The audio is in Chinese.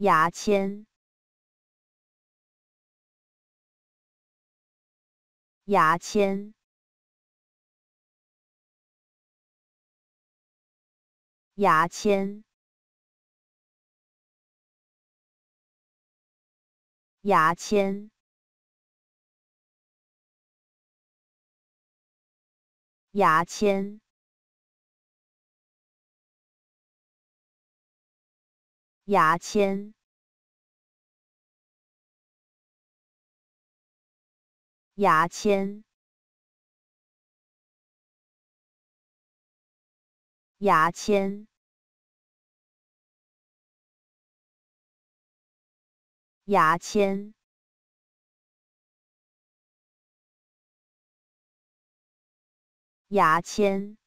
牙签，牙签，牙签，牙签，牙签。牙签，牙签，牙签，牙签，牙签。